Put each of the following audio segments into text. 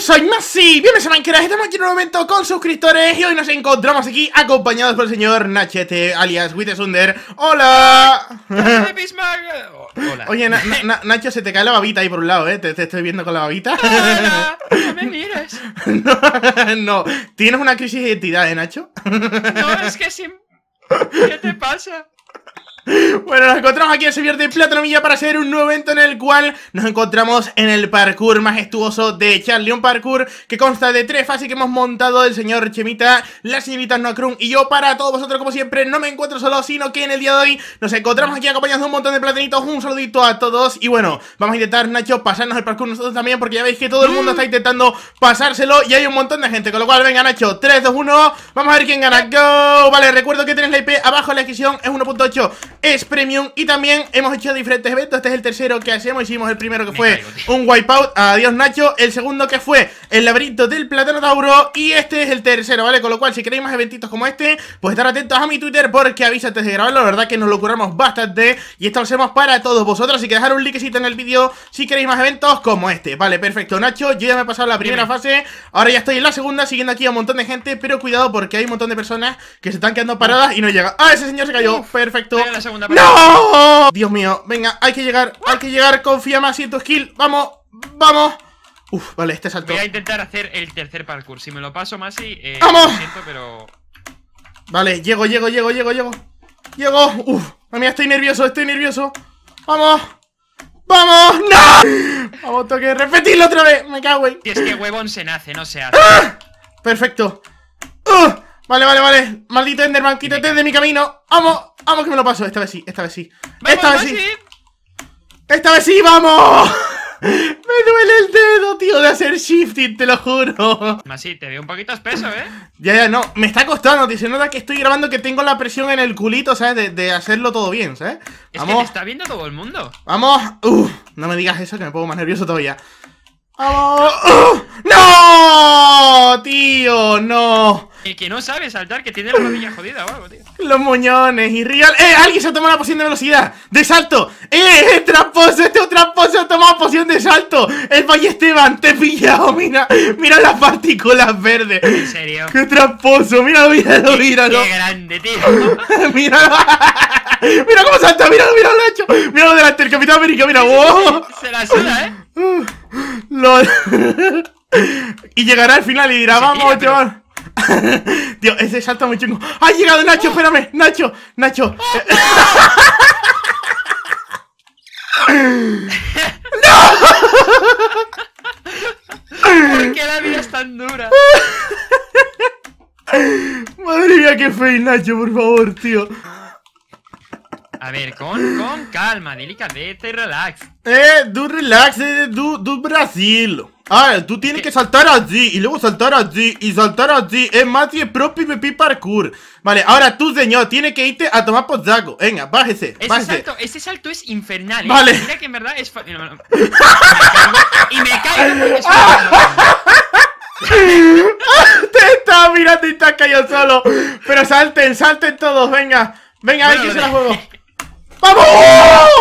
soy Masi, bienvenidos a Minecraft, estamos aquí en un momento con suscriptores y hoy nos encontramos aquí acompañados por el señor Nachete, alias Wittesunder, ¡Hola! Hola. Oye, Nacho, se te cae la babita ahí por un lado, ¿eh? Te, estoy viendo con la babita. no me mires. no, ¿tienes una crisis de identidad, eh, Nacho? no, es que sí, ¿Qué te pasa? Bueno, nos encontramos aquí en Sevier de Plátano para hacer un nuevo evento en el cual nos encontramos en el parkour majestuoso de Charlie. Un parkour que consta de tres fases que hemos montado el señor Chemita, la señorita Noacrun y yo para todos vosotros. Como siempre, no me encuentro solo, sino que en el día de hoy nos encontramos aquí acompañados de un montón de platanitos. Un saludito a todos. Y bueno, vamos a intentar, Nacho, pasarnos el parkour nosotros también porque ya veis que todo el mundo mm. está intentando pasárselo y hay un montón de gente. Con lo cual, venga, Nacho, 3, 2, 1. Vamos a ver quién gana. Eh. ¡Go! Vale, recuerdo que tenéis la IP abajo en la descripción. Es 1.8 es premium y también hemos hecho diferentes eventos. Este es el tercero que hacemos. Hicimos el primero que fue un wipeout. Adiós, Nacho. El segundo que fue el laberinto del Tauro Y este es el tercero, ¿vale? Con lo cual, si queréis más eventitos como este, pues estar atentos a mi Twitter porque avisa antes de grabarlo. La verdad que nos lo curramos bastante y esto lo hacemos para todos vosotros. Así que dejar un likecito en el vídeo si queréis más eventos como este. Vale, perfecto, Nacho. Yo ya me he pasado la primera fase. Ahora ya estoy en la segunda, siguiendo aquí a un montón de gente. Pero cuidado porque hay un montón de personas que se están quedando paradas y no llega. ¡Ah, ese señor se cayó! perfecto. ¡No! Dios mío, venga, hay que llegar, hay que llegar, confía más en tu skill. Vamos, vamos. Uf, vale, este salto. Voy a intentar hacer el tercer parkour. Si me lo paso más y. Eh, ¡Vamos! pero. Vale, llego, llego, llego, llego, llego. Llego. Uf, mí estoy nervioso, estoy nervioso. ¡Vamos! ¡Vamos! ¡No! Vamos, tengo que repetirlo otra vez. Me cago en. Si es que huevón se nace, no se hace. ¡Ah! Perfecto. ¡Uf! ¡Ah! Vale, vale, vale. Maldito Enderman, quítate de mi camino. Vamos, vamos que me lo paso. Esta vez sí, esta vez sí. Esta vez pues sí. Esta vez sí, vamos. me duele el dedo, tío, de hacer shifting, te lo juro. Masi, te veo un poquito espeso, ¿eh? ya, ya, no. Me está costando, tío. Se nota que estoy grabando que tengo la presión en el culito, ¿sabes? De, hacerlo todo bien, ¿sabes? Es que te está viendo todo el mundo. Vamos. Uf, no me digas eso, que me pongo más nervioso todavía. ¡Vamos! ¡No! Tío, no que no sabe saltar, que tiene la rodilla jodida o algo, tío. Los moñones, y real. ¡Eh! ¡Alguien se ha tomado la poción de velocidad! ¡De salto! ¡Eh! ¡Tramposo! ¡Este tramposo ha tomado poción de salto! ¡El Esteban! ¡Te he pillado! ¡Mira! ¡Mira las partículas verdes! ¿En serio? ¡Qué tramposo! ¡Míralo, míralo, míralo! ¡Qué grande, tío! ¡Míralo! ¡Mira cómo salta! ¡Míralo, míralo, lo hecho! ¡Míralo delante! ¡El Capitán América! ¡Mira! ¡Wow! Se la suda, ¿eh? y llegará al final y dirá, vamos, chaval. Tío, ese salto muy chingo. ¡Ha llegado Nacho! ¡Espérame! ¡Nacho! ¡Nacho! ¡No! ¿Por qué la vida es tan dura? Madre mía, qué feo, Nacho, por favor, tío. A ver, con, con calma, delicadeza y relax. Eh, du relax, eh, du, Brasil. Brasil. Ah, tú tienes que saltar allí, y luego saltar allí, y saltar allí. Es más que propio pepi, parkour. Vale, ahora tú, señor, tienes que irte a tomar por Venga, bájese, ese bájese. Salto, salto es infernal. ¿eh? Vale. Mira que en verdad es... No, y me caigo te estaba mirando y te has solo. Pero salten, salten todos, venga. Venga, bueno, a ver quién se la juego. ¡Vamos!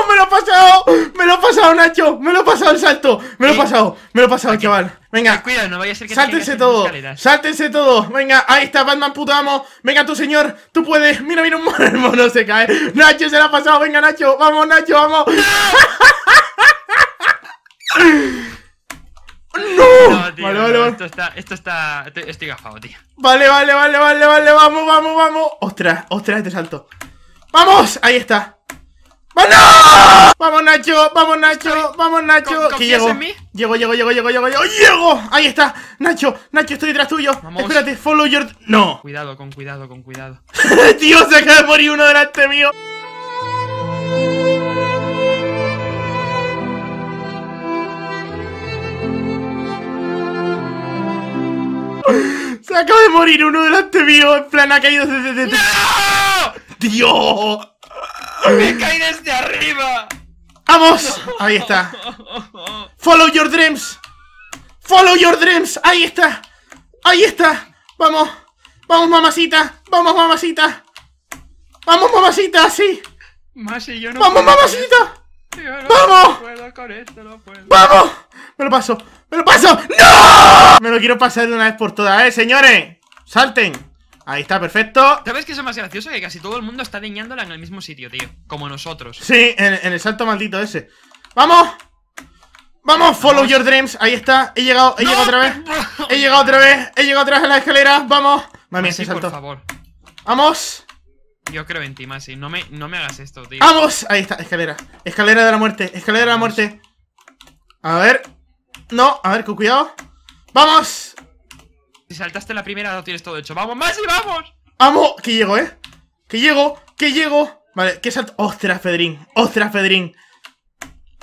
¡Me lo he pasado! ¡Me lo he pasado, Nacho! ¡Me lo he pasado el salto! ¡Me lo he pasado! ¡Me lo he pasado, chaval! Venga, cuidado, no vaya a ser que sáltense todo, sáltense todo. Venga, ahí está Batman, puto Venga, tu señor, tú puedes. Mira, mira, un mono, no se cae. Nacho se lo ha pasado. Venga, Nacho, vamos, Nacho, vamos. ¡No! vale, Esto está, esto está. Estoy gafado, tío. Vale, vale, vale, vale, vale, vamos, vamos, vamos. Ostras, ostras, este salto. ¡Vamos! Ahí está. ¡Vamos! ¡Vamos, Nacho! ¡Vamos, Nacho! ¡Vamos, Nacho! ¿Qué llego. llego, llego, llego, llego, llego, llego, Ahí está, Nacho, Nacho, estoy detrás tuyo. Vamos. Espérate, follow your. No. Cuidado, con cuidado, con cuidado. Tío, se acaba de morir uno delante mío. Se acaba de morir uno delante mío. En plan, ha caído desde. ¡No! ¡Dios! ¡Me caí desde arriba! ¡Vamos! Ahí está. ¡Follow your dreams! ¡Follow your dreams! ¡Ahí está! ¡Ahí está! ¡Vamos! ¡Vamos, mamacita! ¡Vamos, mamacita! ¡Vamos, mamacita! ¡Sí! ¡Vamos, mamacita! ¡Vamos! ¡Vamos! ¡Me lo paso! ¡Me lo paso! ¡No! Me lo quiero pasar de una vez por todas, ¿eh, señores? ¡Salten! Ahí está, perfecto. ¿Sabes qué es más gracioso? Que casi todo el mundo está deñándola en el mismo sitio, tío. Como nosotros. Sí, en, el salto maldito ese. ¡Vamos! ¡Vamos! Follow your dreams. Ahí está. He llegado, he llegado otra vez. He llegado otra vez. He llegado otra vez a la escalera. ¡Vamos! Mami, Así, salto. favor. ¡Vamos! Yo creo en ti, Masi. No me, no me hagas esto, tío. ¡Vamos! Ahí está, escalera. Escalera de la muerte. Escalera de la muerte. A ver. No, a ver, con cuidado. ¡Vamos! Si saltaste la primera, no tienes todo hecho. ¡Vamos, Masi, vamos! ¡Vamos! Que llego, ¿eh? Que llego, que llego. Vale, que salto. ¡Ostras, Fedrín! ¡Ostras, Fedrín!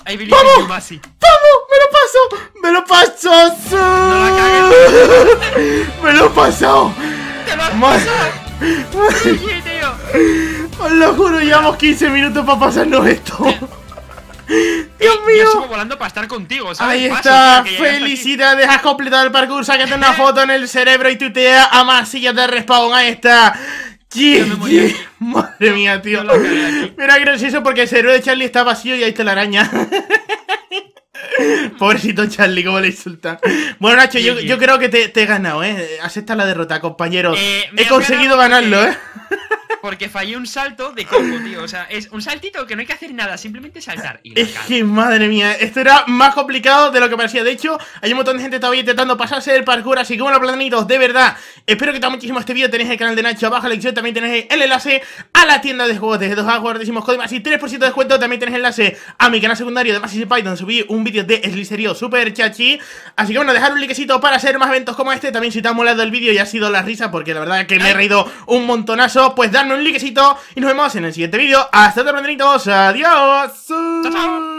Ahí ¡Vamos! Masi. ¡Vamos! ¡Me lo paso! ¡Me lo paso! ¡No ¡Me lo he pasado! ¡Te lo has pasado! ¡Os lo juro! Llevamos 15 minutos para pasarnos esto. ¡Dios mío! Yo sigo volando para estar contigo, ¿sabes? Ahí está. Paso, Felicidades, has completado el parkour. Sácate una foto en el cerebro y tutea a más sillas de respawn. Ahí está. Madre mía, tío. Mira Mira, gracioso porque el cerebro de Charlie está vacío y ahí está la araña. Pobrecito Charlie, cómo le insulta. Bueno, Nacho, yo, creo que te, he ganado, ¿eh? Acepta la derrota, compañero. Eh, he conseguido ganarlo, ¿eh? Porque fallé un salto de combo, tío. O sea, es un saltito que no hay que hacer nada, simplemente saltar. Y es que, madre mía, esto era más complicado de lo que parecía. De hecho, hay un montón de gente todavía intentando pasarse el parkour, así que bueno, planitos, de verdad. Espero que te haya muchísimo este vídeo. Tenéis el canal de Nacho abajo en la descripción. También tenéis el enlace a la tienda de juegos de 2 Decimos códigos. Así 3% de descuento. También tenéis enlace a mi canal secundario de Massive Python. Subí un vídeo de Slicerio super chachi. Así que bueno, dejar un likecito para hacer más eventos como este. También si te ha molado el vídeo y ha sido la risa, porque la verdad que me he reído un montonazo, pues dan un likecito y nos vemos en el siguiente vídeo. Hasta prenderitos, Adiós. Chao, chao.